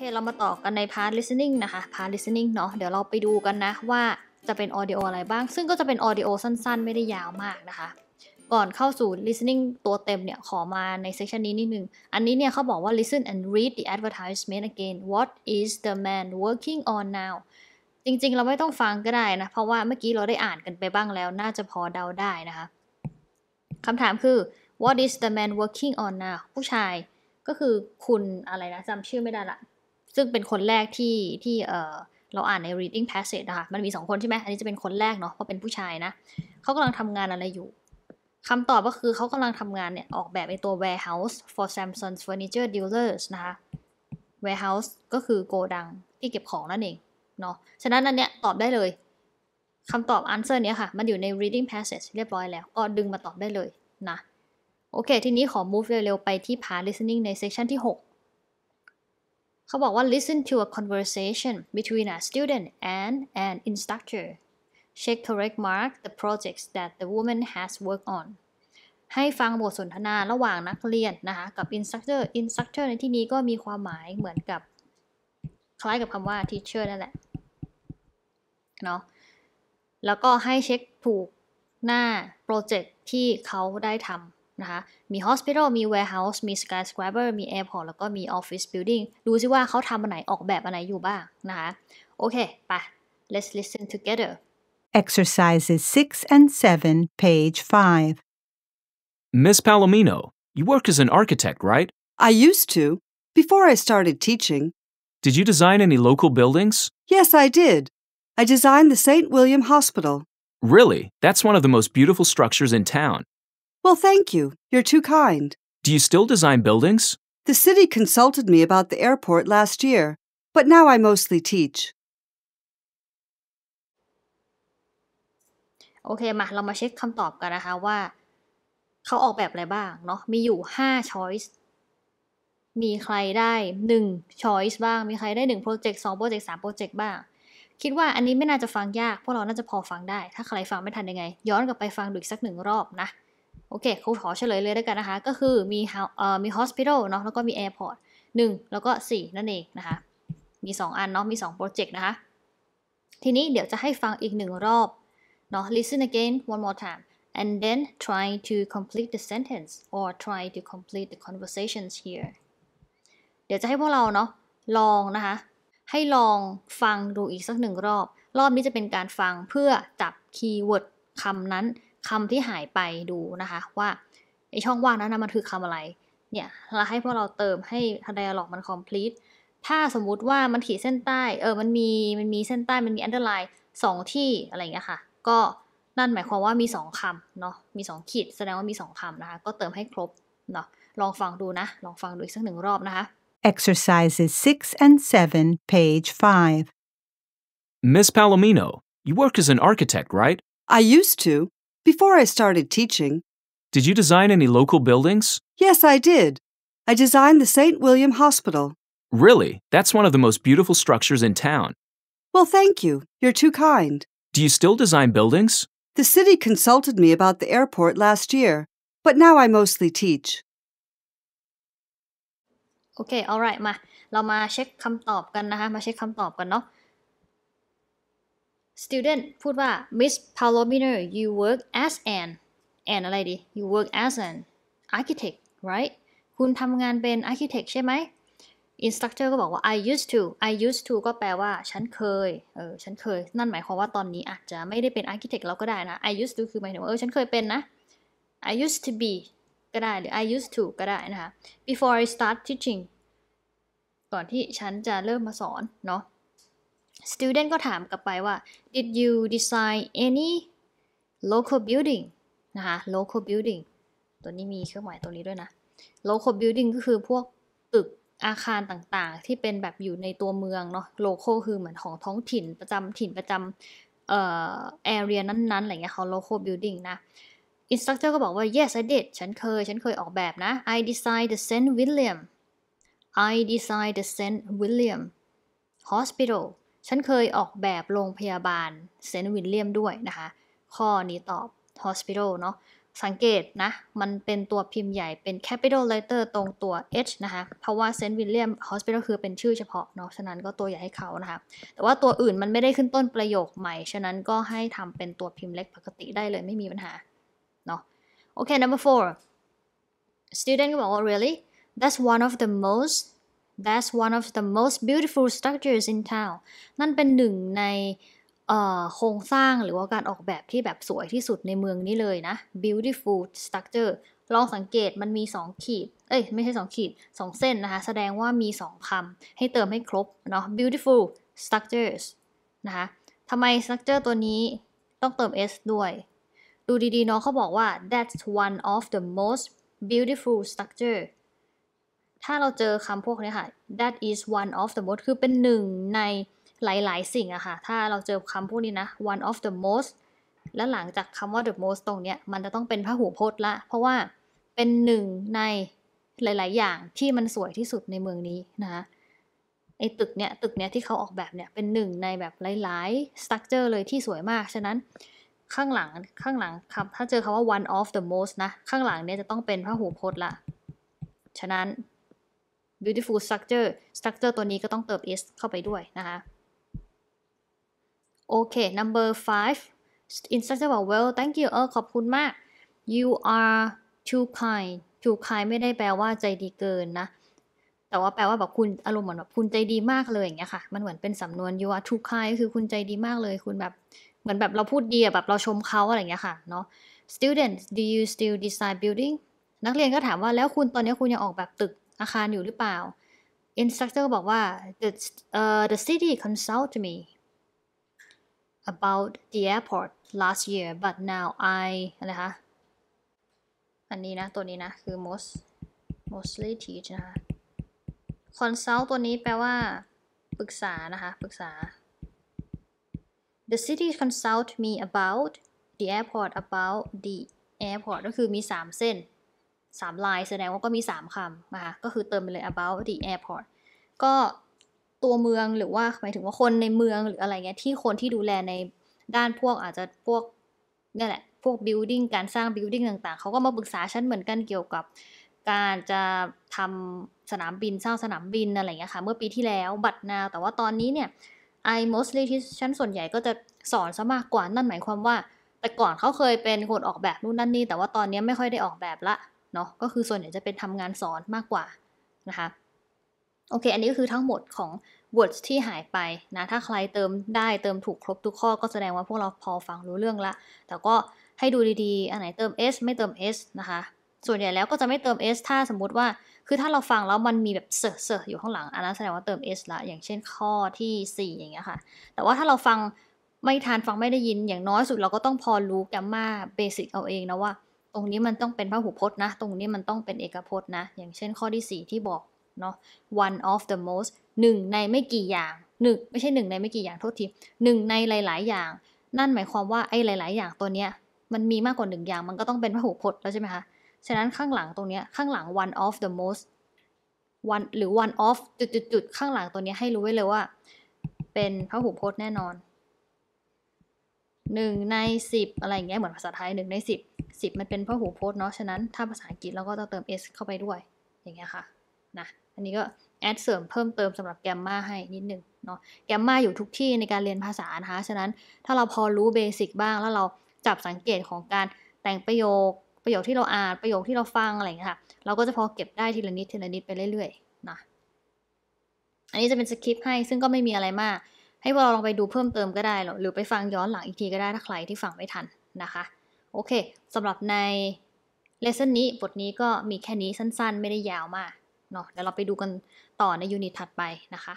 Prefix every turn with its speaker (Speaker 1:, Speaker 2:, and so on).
Speaker 1: เค เรามาต่อกันใน part listening นะคะ part listening เนาะเดี๋ยวเราไปดูกันนะ ว่าจะเป็น audio อะไรบ้าง ซึ่งก็จะเป็น audio สั้นๆ ไม่ได้ยาวมากนะคะ ก่อนเข้าสู่ listening ตัวเต็มเนี่ย ขอมาใน section นี้นิดนึง อันนี้เนี่ยเขาบอกว่า listen and read the advertisement again what is the man working on now จริงๆ เราไม่ต้องฟังก็ได้นะ เพราะว่าเมื่อกี้เราได้อ่านกันไปบ้างแล้ว น่าจะพอเดาได้นะคะคำถามคือ what is the man working on now ผู้ชายก็คือคุณอะไรนะจำชื่อไม่ได้ละซึ่งเป็นคนแรกที่ที่เออเราอ่านใน reading passage นะคะ มันมีสองคนใช่ไหม อันนี้จะเป็นคนแรกเนาะ เพราะเป็นผู้ชายนะ เขากำลังทำงานอะไรอยู่ คำตอบก็คือเขากำลังทำงานเนี่ย ออกแบบในตัว warehouse for Samson's furniture dealers นะคะ warehouse ก็คือโกดังที่เก็บของนั่นเอง เนาะ ฉะนั้นอันเนี้ยตอบได้เลย คำตอบ answer เนี้ยค่ะ มันอยู่ใน reading passage เรียบร้อยแล้ว ก็ดึงมาตอบได้เลยนะ โอเค ทีนี้ขอ move เร็วๆไปที่ part listening ใน section ที่6ขาบอกว่า listen to a conversation between a student and an instructor check correct mark the projects that the woman has worked on ให้ฟังบทสนทนาระหว่างนักเรียนนะคะ กับ instructor instructor ในที่นี้ก็มีความหมายเหมือนกับคล้ายกับคำว่า teacher นั่นแหละเนาะ แล้วก็ให้เช็คถูกหน้าโปรเจกต์ที่เขาได้ทำนะคะมี hospital มี warehouse มี skyscraper มี airport แล้วก็มี office building ดูซิว่าเขาทำอันไหนออกแบบอันไหนอยู่บ้างนะคะโอเคไป let's listen together Exercises 6 and 7, page 5. Miss Palomino, you work as an architect, right? I used to, before I started teaching. Did you design any local buildings? Yes, I did. I designed the St. William Hospital. Really? That's one of the most beautiful structures in town. Well, thank you. You're too kind. Do you still design buildings? The city consulted me about the airport last year, but now I mostly teach. โอเคมาเรามาเช็คคำตอบกันนะคะว่าเขาออกแบบอะไรบ้างเนาะมีอยู่5 choice มีใครได้1 choice บ้าง มีใครได้1 project 2 project 3 project บ้าง คิดว่า อันนี้ไม่น่าจะฟังยากพวกเราน่าจะพอฟังได้ ถ้าใครฟังไม่ทันยังไง ย้อนกลับไปฟังดูอีกสักหนึ่งรอบนะโอเคเขาขอเฉลยเลยด้วยกันนะคะ ก็คือ มีเอ่อมีฮอสพิทอลเนาะแล้วก็มีแออร์พร์ตหนึ่งแล้วก็สี่นั่นเองนะคะ มี 2 อันเนาะมี2โปรเจกต์นะคะ ทีนี้เดี๋ยวจะให้ฟังอีกหนึ่งรอบเนาะ listen again one more time and then try to complete the sentence or try to complete the conversations here เดี๋ยวจะให้พวกเราเนาะลองนะคะ ให้ลองฟังดูอีกสักหนึ่งรอบ รอบนี้จะเป็นการฟังเพื่อจับคีย์เวิร์ดคำนั้นคำที่หายไปดูนะคะว่าไอช่องว่างนั้นนะมันคือคำอะไรเนี่ยเราให้พวกเราเติมให้ไดอะล็อกมัน complete ถ้าสมมุติว่ามันขีดเส้นใต้เออมันมีมันมีเส้นใต้ มันมี underline สองที่อะไรเงี้ยค่ะก็นั่นหมายความว่ามี 2 คำเนาะมี2ขีดแสดงว่ามี 2 คำนะคะก็เติมให้ครบเนาะลองฟังดูนะลองฟังดูอีกสักหนึ่งรอบนะคะ Exercises 6 and 7, page 5. Miss Palomino, you work as an architect, right? I used to. before I started teaching. Did you design any local buildings? Yes, I did. I designed the St. William Hospital. Really? That's one of the most beautiful structures in town. Well, thank you. You're too kind. Do you still design buildings? The city consulted me about the airport last year, but now I mostly teach. Okay, alright มาเรามาเช็คคำตอบกันนะคะมาเช็คคำตอบกันเนาะ student พูดว่า Miss Palomino you work as an an อะไรดี you work as an architect right คุณทำงานเป็น architect ใช่ไหม instructor ก็บอกว่า I used to I used to ก็แปลว่าฉันเคย เออฉันเคยนั่นหมายความว่าตอนนี้อาจจะไม่ได้เป็น architect แล้วก็ได้นะ I used to คือหมายถึงเออฉันเคยเป็นนะ I used to be ก็ได้หรือ I used to ก็ได้นะคะ before I start teaching ก่อนที่ฉันจะเริ่มมาสอนเนาะ student ก็ถามกลับไปว่า did you design any local building นะคะ local building ตัวนี้มีเครื่องหมายตัวนี้ด้วยนะ local building ก็คือพวกตึกอาคารต่าง ๆ ที่เป็นแบบอยู่ในตัวเมืองเนาะ local คือเหมือนของท้องถิ่นประจำถิ่นประจำเอ่อ area นั้น ๆ อะไรเงี้ยเขา local building นะ instructor ก็บอกว่า yes I did ฉันเคย ฉันเคยออกแบบนะ I designed the St. William I designed the St. William Hospital ฉันเคยออกแบบโรงพยาบาลเซนต์วินเลียมด้วยนะคะ ข้อนี้ตอบ hospital เนาะสังเกตนะ มันเป็นตัวพิมพ์ใหญ่เป็น capital letter ตรงตัว h นะคะ เพราะว่า St. William Hospital คือเป็นชื่อเฉพาะเนาะฉะนั้นก็ตัวใหญ่ให้เขานะคะแต่ว่าตัวอื่นมันไม่ได้ขึ้นต้นประโยคใหม่ ฉะนั้นก็ให้ทำเป็นตัวพิมพ์เล็กปกติได้เลย ไม่มีปัญหา เนาะโอเค number four student ก็บอกว่า really that's one of the most That's one of the most beautiful structures in town นั่นเป็นหนึ่งในโครงสร้างหรือว่าการออกแบบที่แบบสวยที่สุดในเมืองนี้เลยนะ beautiful structure ลองสังเกตมันมี2 ขีด เอ้ยไม่ใช่2ขีด2เส้นนะคะ แสดงว่ามี 2คำให้เติมให้ครบเนาะ beautiful structures นะคะทำไม structure ตัวนี้ต้องเติม s ด้วย ดูดีๆเนาะเขาบอกว่า that's one of the most beautiful structure ถ้าเราเจอคำพวกนี้ค่ะ that is one of the most คือเป็นหนึ่งในหลายๆ สิ่งอะค่ะ ถ้าเราเจอคำพวกนี้นะ one of the most และหลังจากคำว่า the most ตรงเนี้ยมันจะต้องเป็นพหูพจน์ละ เพราะว่าเป็นหนึ่งในหลาย ๆ อย่างที่มันสวยที่สุดในเมืองนี้นะคะไอ้ตึกเนี้ยตึกเนี้ยที่เขาออกแบบเนี้ยเป็นหนึ่งในแบบหลาย ๆ structure เลยที่สวยมาก ฉะนั้นข้างหลัง ข้างหลังคำถ้าเจอคำว่า one of the most นะ ข้างหลังเนี้ยจะต้องเป็นพหูพจน์ละ ฉะนั้น beautiful structure structure ตัวนี้ก็ต้องเติม s เข้าไปด้วยนะคะ โอเค number five instructor บอก well thank you เออขอบคุณมาก you are too kind too kind ไม่ได้แปลว่าใจดีเกินนะ แต่ว่าแปลว่าแบบคุณอารมณ์เหมือนแบบคุณใจดีมากเลยอย่างเงี้ยค่ะ มันเหมือนเป็นสำนวน you are too kind คือคุณใจดีมากเลย คุณแบบ เหมือนแบบเราพูดดีแบบเราชมเขาอะไรอย่างเงี้ยค่ะเนาะ students do you still design building นักเรียนก็ถามว่าแล้วคุณตอนนี้คุณยังออกแบบตึกอาคารอยู่หรือเปล่า instructor บอกว่า the uh, the city consulted me about the airport last year but now I อะคะอันนี้นะ ตัวนี้นะ คือ most mostly teach นะคะ consult ตัวนี้แปลว่า ปรึกษานะคะ ปรึกษา the city consult me about the airport about the airport ก็คือมี 3 เส้นสามลายแสดงว่าก็มีสามคำนะคะก็คือเติมไปเลย about the airport ก็ตัวเมืองหรือว่าหมายถึงว่าคนในเมืองหรืออะไรเงี้ยที่คนที่ดูแลในด้านพวกอาจจะพวกนี่แหละพวก building การสร้าง building ต่าง ๆเขาก็มาปรึกษาฉันเหมือนกันเกี่ยวกับ การจะทำสนามบินสร้างสนามบินอะไรเงี้ยค่ะเมื่อปีที่แล้วบัตรนาแต่ว่าตอนนี้เนี่ย I mostly ที่ฉันส่วนใหญ่ก็จะสอนซะมากกว่านั่นหมายความว่าแต่ก่อนเขาเคยเป็นคนออกแบบนู่นนั่นนี่แต่ว่าตอนนี้ไม่ค่อยได้ออกแบบละเนาะก็คือส่วนใหญ่จะเป็นทำงานสอนมากกว่านะคะโอเคอันนี้ก็คือทั้งหมดของ words ที่หายไปนะถ้าใครเติมได้เติมถูกครบทุกข้อก็แสดงว่าพวกเราพอฟังรู้เรื่องละแต่ก็ให้ดูดีๆ อันไหนเติม s ไม่เติม s นะคะส่วนใหญ่แล้วก็จะไม่เติม s ถ้าสมมติว่าคือถ้าเราฟังแล้วมันมีแบบเสอะๆอยู่ข้างหลังอันนั้นแสดงว่าเติม s ละอย่างเช่นข้อที่4อย่างเงี้ยค่ะแต่ว่าถ้าเราฟังไม่ทานฟังไม่ได้ยินอย่างน้อยสุดเราก็ต้องพอรู้แกมมาเบสิกเอาเองนะว่าตรงนี้มันต้องเป็นพระหุพจน์นะตรงนี้มันต้องเป็นเอกพจน์นะอย่างเช่นข้อที่ 4 ที่บอกเนาะ one of the most หนึ่งในไม่กี่อย่างหนึ่งไม่ใช่หนึ่งในไม่กี่อย่างโทษทีหนึ่งในหลาย ๆ อย่าง นั่นหมายความว่าไอ้หลาย ๆ อย่างตัวเนี้ยมันมีมากกว่าหนึ่งอย่างมันก็ต้องเป็นพระหุพจน์แล้วใช่ไหมคะฉะนั้นข้างหลังตรงเนี้ยข้างหลัง one of the most one หรือ one of จุดๆข้างหลังตัวเนี้ยให้รู้ไว้เลยว่า เป็นพระหุพจน์แน่นอนหนึ่งใน 10 อะไรอย่างเงี้ยเหมือนภาษาไทย1 ใน 10 10 มันเป็นพหูพจน์เนาะฉะนั้นถ้าภาษาอังกฤษเราก็ต้องเติม s เข้าไปด้วย อย่างเงี้ยค่ะนะอันนี้ก็แอดเสริมเพิ่มเติมสำหรับแกมมาให้นิดนึงเนาะแกมมาอยู่ทุกที่ในการเรียนภาษานะคะ ฉะนั้นถ้าเราพอรู้เบสิกบ้างแล้วเราจับสังเกตของการแต่งประโยค ประโยคที่เราอ่านประโยคที่เราฟังอะไรอย่างเงี้ยค่ะเราก็จะพอเก็บได้ทีละนิดทีละนิดไปเรื่อยๆนะอันนี้จะเป็นสคริปต์ให้ซึ่งก็ไม่มีอะไรมากให้เราลองไปดูเพิ่มเติมก็ได้หรหรือไปฟังย้อนหลังอีกทีก็ได้ถ้าใครที่ฟังไม่ทันนะคะ โอเคสำหรับในเลสนนี้บทนี้ก็มีแค่นี้สั้นๆ ไม่ได้ยาวมากเนาะเดี๋ยวเราไปดูกันต่อในยูนิตถัดไปนะคะ